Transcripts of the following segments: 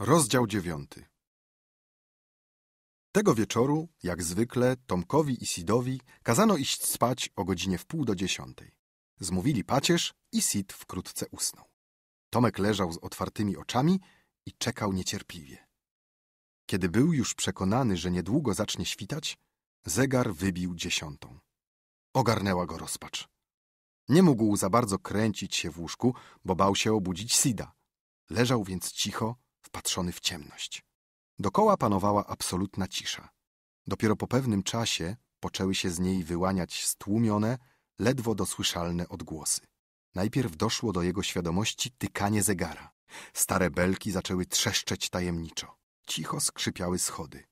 Rozdział dziewiąty Tego wieczoru, jak zwykle, Tomkowi i Sidowi kazano iść spać o godzinie w pół do dziesiątej. Zmówili pacierz i Sid wkrótce usnął. Tomek leżał z otwartymi oczami i czekał niecierpliwie. Kiedy był już przekonany, że niedługo zacznie świtać, zegar wybił dziesiątą. Ogarnęła go rozpacz. Nie mógł za bardzo kręcić się w łóżku, bo bał się obudzić Sida. Leżał więc cicho wpatrzony w ciemność. Dokoła panowała absolutna cisza. Dopiero po pewnym czasie poczęły się z niej wyłaniać stłumione, ledwo dosłyszalne odgłosy. Najpierw doszło do jego świadomości tykanie zegara. Stare belki zaczęły trzeszczeć tajemniczo. Cicho skrzypiały schody.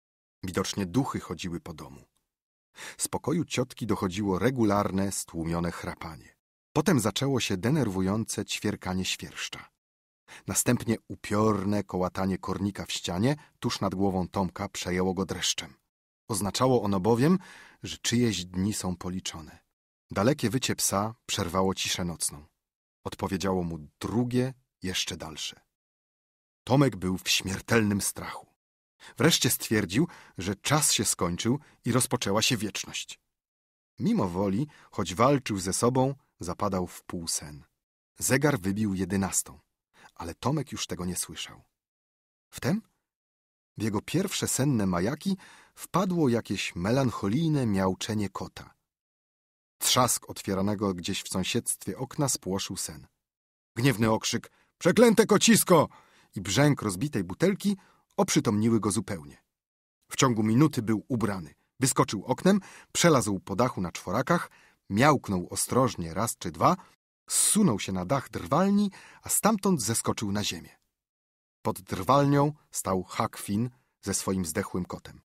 Widocznie duchy chodziły po domu. Z pokoju ciotki dochodziło regularne, stłumione chrapanie. Potem zaczęło się denerwujące ćwierkanie świerszcza. Następnie upiorne kołatanie kornika w ścianie tuż nad głową Tomka przejęło go dreszczem. Oznaczało ono bowiem, że czyjeś dni są policzone. Dalekie wycie psa przerwało ciszę nocną. Odpowiedziało mu drugie, jeszcze dalsze. Tomek był w śmiertelnym strachu. Wreszcie stwierdził, że czas się skończył i rozpoczęła się wieczność. Mimo woli, choć walczył ze sobą, zapadał w półsen. Zegar wybił jedenastą ale Tomek już tego nie słyszał. Wtem w jego pierwsze senne majaki wpadło jakieś melancholijne miauczenie kota. Trzask otwieranego gdzieś w sąsiedztwie okna spłoszył sen. Gniewny okrzyk – przeklęte kocisko! i brzęk rozbitej butelki oprzytomniły go zupełnie. W ciągu minuty był ubrany. Wyskoczył oknem, przelazł po dachu na czworakach, miałknął ostrożnie raz czy dwa, Zsunął się na dach drwalni, a stamtąd zeskoczył na ziemię. Pod drwalnią stał Hakfin ze swoim zdechłym kotem.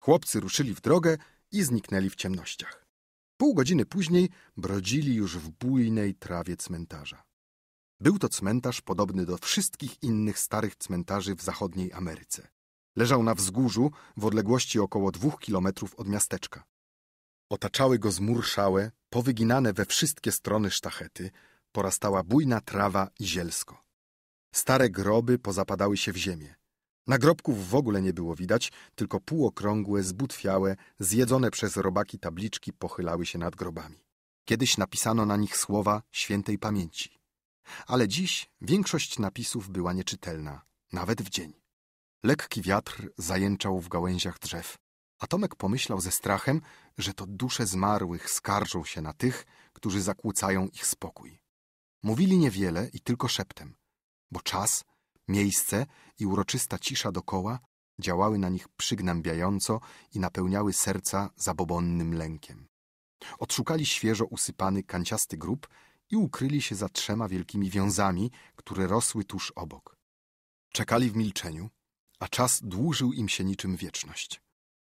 Chłopcy ruszyli w drogę i zniknęli w ciemnościach. Pół godziny później brodzili już w bujnej trawie cmentarza. Był to cmentarz podobny do wszystkich innych starych cmentarzy w zachodniej Ameryce. Leżał na wzgórzu w odległości około dwóch kilometrów od miasteczka. Otaczały go zmurszałe, powyginane we wszystkie strony sztachety, porastała bujna trawa i zielsko. Stare groby pozapadały się w ziemię. Nagrobków w ogóle nie było widać, tylko półokrągłe, zbutwiałe, zjedzone przez robaki tabliczki pochylały się nad grobami. Kiedyś napisano na nich słowa świętej pamięci. Ale dziś większość napisów była nieczytelna, nawet w dzień. Lekki wiatr zajęczał w gałęziach drzew. A Tomek pomyślał ze strachem, że to dusze zmarłych skarżą się na tych, którzy zakłócają ich spokój. Mówili niewiele i tylko szeptem, bo czas, miejsce i uroczysta cisza dokoła działały na nich przygnębiająco i napełniały serca zabobonnym lękiem. Odszukali świeżo usypany kanciasty grób i ukryli się za trzema wielkimi wiązami, które rosły tuż obok. Czekali w milczeniu, a czas dłużył im się niczym wieczność.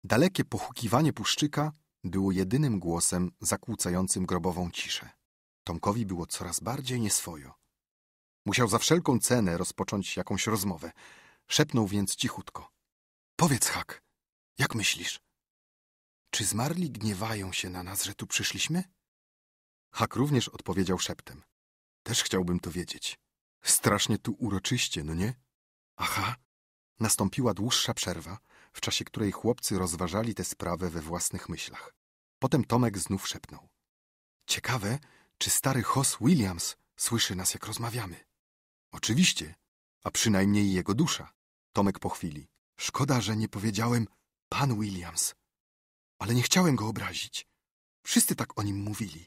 Dalekie pochukiwanie puszczyka było jedynym głosem zakłócającym grobową ciszę. Tomkowi było coraz bardziej nieswojo. Musiał za wszelką cenę rozpocząć jakąś rozmowę. Szepnął więc cichutko. Powiedz, Hak, jak myślisz? Czy zmarli gniewają się na nas, że tu przyszliśmy? Hak również odpowiedział szeptem. Też chciałbym to wiedzieć. Strasznie tu uroczyście, no nie? Aha. Nastąpiła dłuższa przerwa w czasie której chłopcy rozważali tę sprawę we własnych myślach. Potem Tomek znów szepnął. Ciekawe, czy stary Hoss Williams słyszy nas, jak rozmawiamy. Oczywiście, a przynajmniej jego dusza. Tomek po chwili. Szkoda, że nie powiedziałem pan Williams. Ale nie chciałem go obrazić. Wszyscy tak o nim mówili.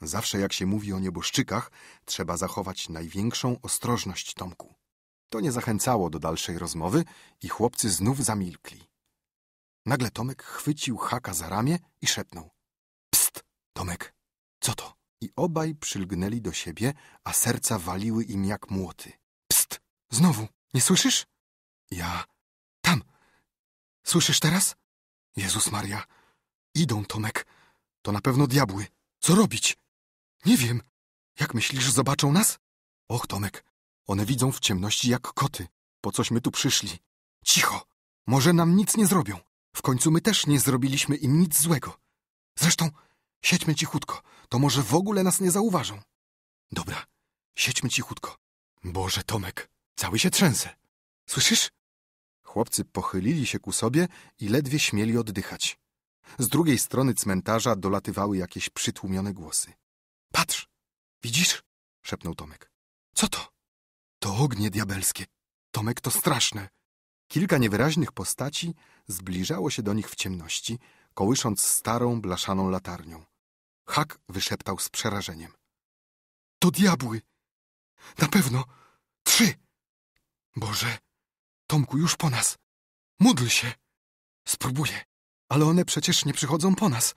Zawsze jak się mówi o nieboszczykach, trzeba zachować największą ostrożność Tomku. To nie zachęcało do dalszej rozmowy i chłopcy znów zamilkli. Nagle Tomek chwycił haka za ramię i szepnął. Pst, Tomek, co to? I obaj przylgnęli do siebie, a serca waliły im jak młoty. Pst, znowu, nie słyszysz? Ja, tam. Słyszysz teraz? Jezus Maria, idą, Tomek. To na pewno diabły. Co robić? Nie wiem. Jak myślisz, zobaczą nas? Och, Tomek, one widzą w ciemności jak koty. Po cośmy tu przyszli? Cicho! Może nam nic nie zrobią. W końcu my też nie zrobiliśmy im nic złego. Zresztą siedźmy cichutko. To może w ogóle nas nie zauważą. Dobra, siedźmy cichutko. Boże, Tomek, cały się trzęsę. Słyszysz? Chłopcy pochylili się ku sobie i ledwie śmieli oddychać. Z drugiej strony cmentarza dolatywały jakieś przytłumione głosy. Patrz! Widzisz? szepnął Tomek. Co to? To ognie diabelskie. Tomek, to straszne. Kilka niewyraźnych postaci zbliżało się do nich w ciemności, kołysząc starą, blaszaną latarnią. Hak wyszeptał z przerażeniem. To diabły! Na pewno! Trzy! Boże! Tomku, już po nas! Módl się! Spróbuję, ale one przecież nie przychodzą po nas.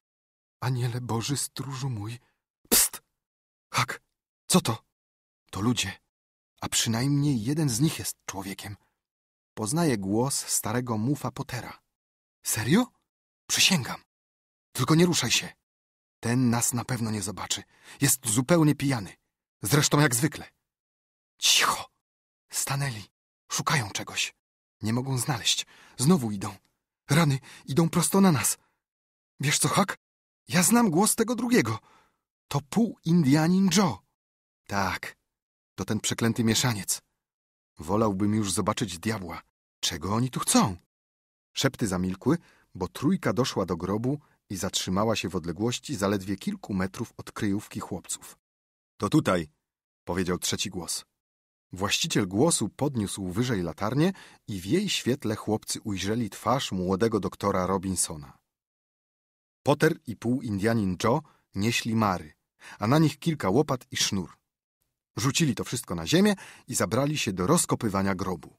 Aniele Boży, stróżu mój. Pst! Hak, co to? To ludzie a przynajmniej jeden z nich jest człowiekiem. Poznaję głos starego mufa Pottera. Serio? Przysięgam. Tylko nie ruszaj się. Ten nas na pewno nie zobaczy. Jest zupełnie pijany. Zresztą jak zwykle. Cicho. Stanęli. Szukają czegoś. Nie mogą znaleźć. Znowu idą. Rany idą prosto na nas. Wiesz co, Hak? Ja znam głos tego drugiego. To pół Indianin Joe. Tak, to ten przeklęty mieszaniec. Wolałbym już zobaczyć diabła. Czego oni tu chcą? Szepty zamilkły, bo trójka doszła do grobu i zatrzymała się w odległości zaledwie kilku metrów od kryjówki chłopców. To tutaj, powiedział trzeci głos. Właściciel głosu podniósł wyżej latarnię i w jej świetle chłopcy ujrzeli twarz młodego doktora Robinsona. Potter i pół Indianin Joe nieśli mary, a na nich kilka łopat i sznur. Rzucili to wszystko na ziemię i zabrali się do rozkopywania grobu.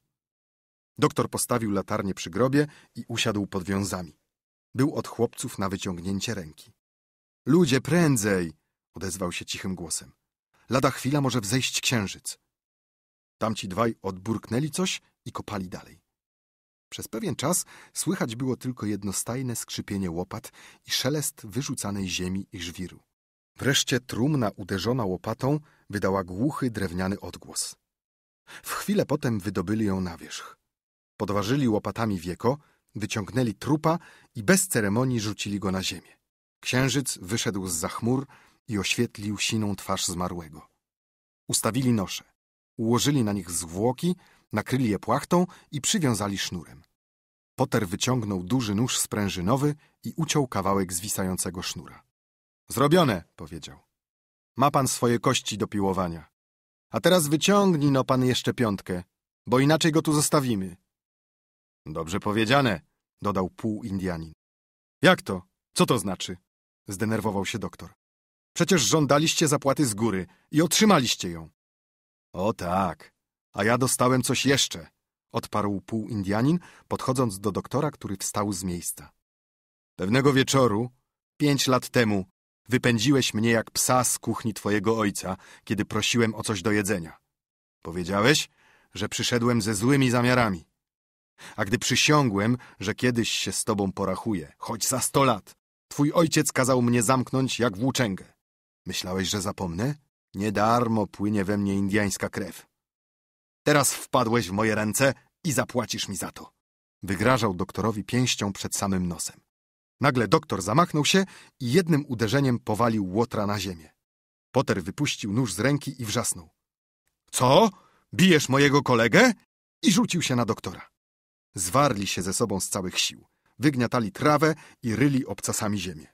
Doktor postawił latarnię przy grobie i usiadł pod wiązami. Był od chłopców na wyciągnięcie ręki. Ludzie, prędzej! odezwał się cichym głosem. Lada chwila może wzejść księżyc. Tamci dwaj odburknęli coś i kopali dalej. Przez pewien czas słychać było tylko jednostajne skrzypienie łopat i szelest wyrzucanej ziemi i żwiru. Wreszcie trumna uderzona łopatą wydała głuchy, drewniany odgłos. W chwilę potem wydobyli ją na wierzch. Podważyli łopatami wieko, wyciągnęli trupa i bez ceremonii rzucili go na ziemię. Księżyc wyszedł z chmur i oświetlił siną twarz zmarłego. Ustawili nosze, ułożyli na nich zwłoki, nakryli je płachtą i przywiązali sznurem. Potter wyciągnął duży nóż sprężynowy i uciął kawałek zwisającego sznura. Zrobione, powiedział. Ma pan swoje kości do piłowania. A teraz wyciągnij no pan jeszcze piątkę, bo inaczej go tu zostawimy. Dobrze powiedziane, dodał pół Indianin. Jak to? Co to znaczy? Zdenerwował się doktor. Przecież żądaliście zapłaty z góry i otrzymaliście ją. O tak, a ja dostałem coś jeszcze, odparł pół Indianin, podchodząc do doktora, który wstał z miejsca. Pewnego wieczoru, pięć lat temu, Wypędziłeś mnie jak psa z kuchni twojego ojca, kiedy prosiłem o coś do jedzenia. Powiedziałeś, że przyszedłem ze złymi zamiarami. A gdy przysiągłem, że kiedyś się z tobą porachuję, choć za sto lat, twój ojciec kazał mnie zamknąć jak włóczęgę. Myślałeś, że zapomnę? Niedarmo płynie we mnie indiańska krew. Teraz wpadłeś w moje ręce i zapłacisz mi za to. Wygrażał doktorowi pięścią przed samym nosem. Nagle doktor zamachnął się i jednym uderzeniem powalił Łotra na ziemię. Potter wypuścił nóż z ręki i wrzasnął. Co? Bijesz mojego kolegę? I rzucił się na doktora. Zwarli się ze sobą z całych sił. Wygniatali trawę i ryli obcasami ziemię.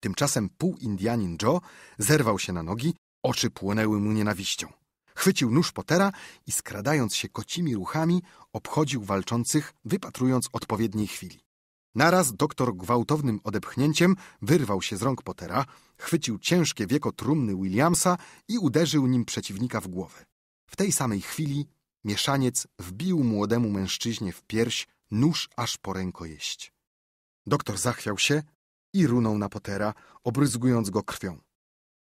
Tymczasem półindianin Joe zerwał się na nogi, oczy płonęły mu nienawiścią. Chwycił nóż Pottera i skradając się kocimi ruchami obchodził walczących, wypatrując odpowiedniej chwili. Naraz doktor gwałtownym odepchnięciem wyrwał się z rąk Pottera, chwycił ciężkie wieko trumny Williamsa i uderzył nim przeciwnika w głowę. W tej samej chwili mieszaniec wbił młodemu mężczyźnie w pierś nóż aż po rękojeść. Doktor zachwiał się i runął na Pottera, obryzgując go krwią.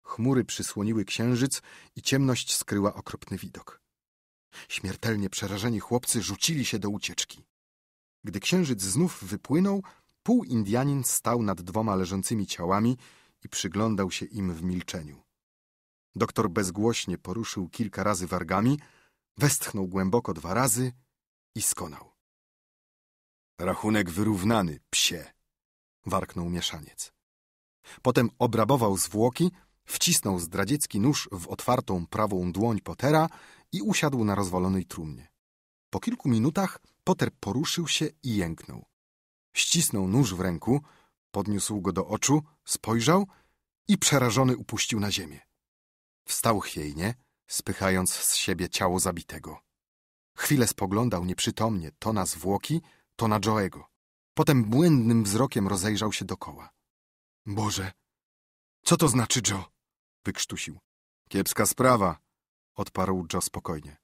Chmury przysłoniły księżyc i ciemność skryła okropny widok. Śmiertelnie przerażeni chłopcy rzucili się do ucieczki. Gdy księżyc znów wypłynął, pół Indianin stał nad dwoma leżącymi ciałami i przyglądał się im w milczeniu. Doktor bezgłośnie poruszył kilka razy wargami, westchnął głęboko dwa razy i skonał. Rachunek wyrównany, psie! warknął mieszaniec. Potem obrabował zwłoki, wcisnął zdradziecki nóż w otwartą prawą dłoń potera i usiadł na rozwalonej trumnie. Po kilku minutach Potter poruszył się i jęknął. Ścisnął nóż w ręku, podniósł go do oczu, spojrzał i przerażony upuścił na ziemię. Wstał chwiejnie, spychając z siebie ciało zabitego. Chwilę spoglądał nieprzytomnie to na zwłoki, to na Joego. Potem błędnym wzrokiem rozejrzał się dokoła. Boże, co to znaczy, Joe? wykrztusił. Kiepska sprawa, odparł Joe spokojnie.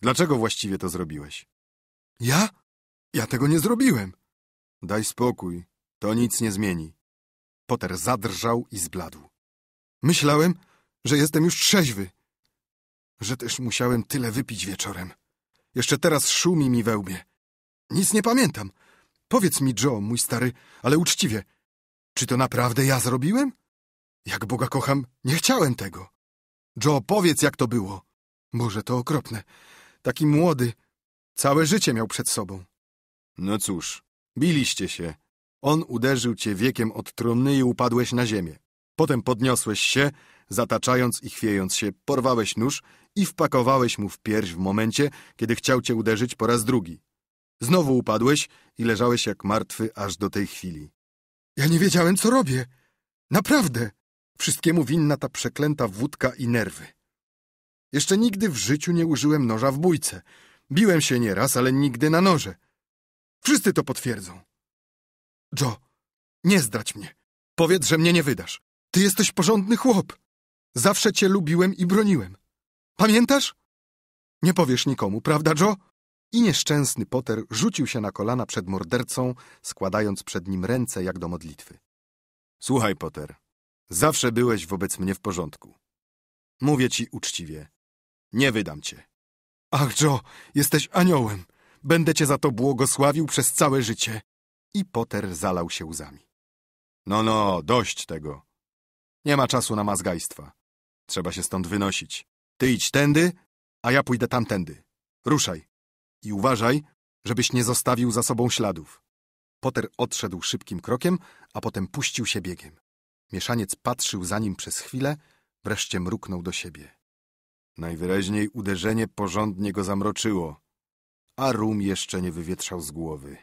Dlaczego właściwie to zrobiłeś? Ja? Ja tego nie zrobiłem. Daj spokój, to nic nie zmieni. Potter zadrżał i zbladł. Myślałem, że jestem już trzeźwy. Że też musiałem tyle wypić wieczorem. Jeszcze teraz szumi mi we łbie. Nic nie pamiętam. Powiedz mi, Joe, mój stary, ale uczciwie, czy to naprawdę ja zrobiłem? Jak Boga kocham, nie chciałem tego. Joe, powiedz, jak to było. Boże, to okropne. Taki młody, Całe życie miał przed sobą. No cóż, biliście się. On uderzył cię wiekiem od trumny i upadłeś na ziemię. Potem podniosłeś się, zataczając i chwiejąc się, porwałeś nóż i wpakowałeś mu w pierś w momencie, kiedy chciał cię uderzyć po raz drugi. Znowu upadłeś i leżałeś jak martwy aż do tej chwili. Ja nie wiedziałem, co robię. Naprawdę. Wszystkiemu winna ta przeklęta wódka i nerwy. Jeszcze nigdy w życiu nie użyłem noża w bójce. Biłem się nieraz, ale nigdy na noże. Wszyscy to potwierdzą. Joe, nie zdradź mnie. Powiedz, że mnie nie wydasz. Ty jesteś porządny chłop. Zawsze cię lubiłem i broniłem. Pamiętasz? Nie powiesz nikomu, prawda, Joe? I nieszczęsny Potter rzucił się na kolana przed mordercą, składając przed nim ręce jak do modlitwy. Słuchaj, Potter, zawsze byłeś wobec mnie w porządku. Mówię ci uczciwie, nie wydam cię. Ach, Joe, jesteś aniołem. Będę cię za to błogosławił przez całe życie. I Potter zalał się łzami. No, no, dość tego. Nie ma czasu na mazgajstwa. Trzeba się stąd wynosić. Ty idź tędy, a ja pójdę tamtędy. Ruszaj. I uważaj, żebyś nie zostawił za sobą śladów. Potter odszedł szybkim krokiem, a potem puścił się biegiem. Mieszaniec patrzył za nim przez chwilę, wreszcie mruknął do siebie. Najwyraźniej uderzenie porządnie go zamroczyło, a rum jeszcze nie wywietrzał z głowy.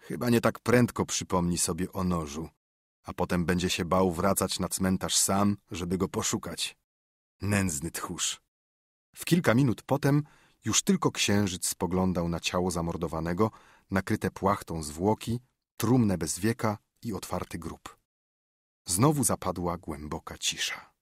Chyba nie tak prędko przypomni sobie o nożu, a potem będzie się bał wracać na cmentarz sam, żeby go poszukać. Nędzny tchórz. W kilka minut potem już tylko księżyc spoglądał na ciało zamordowanego, nakryte płachtą zwłoki, trumnę bez wieka i otwarty grób. Znowu zapadła głęboka cisza.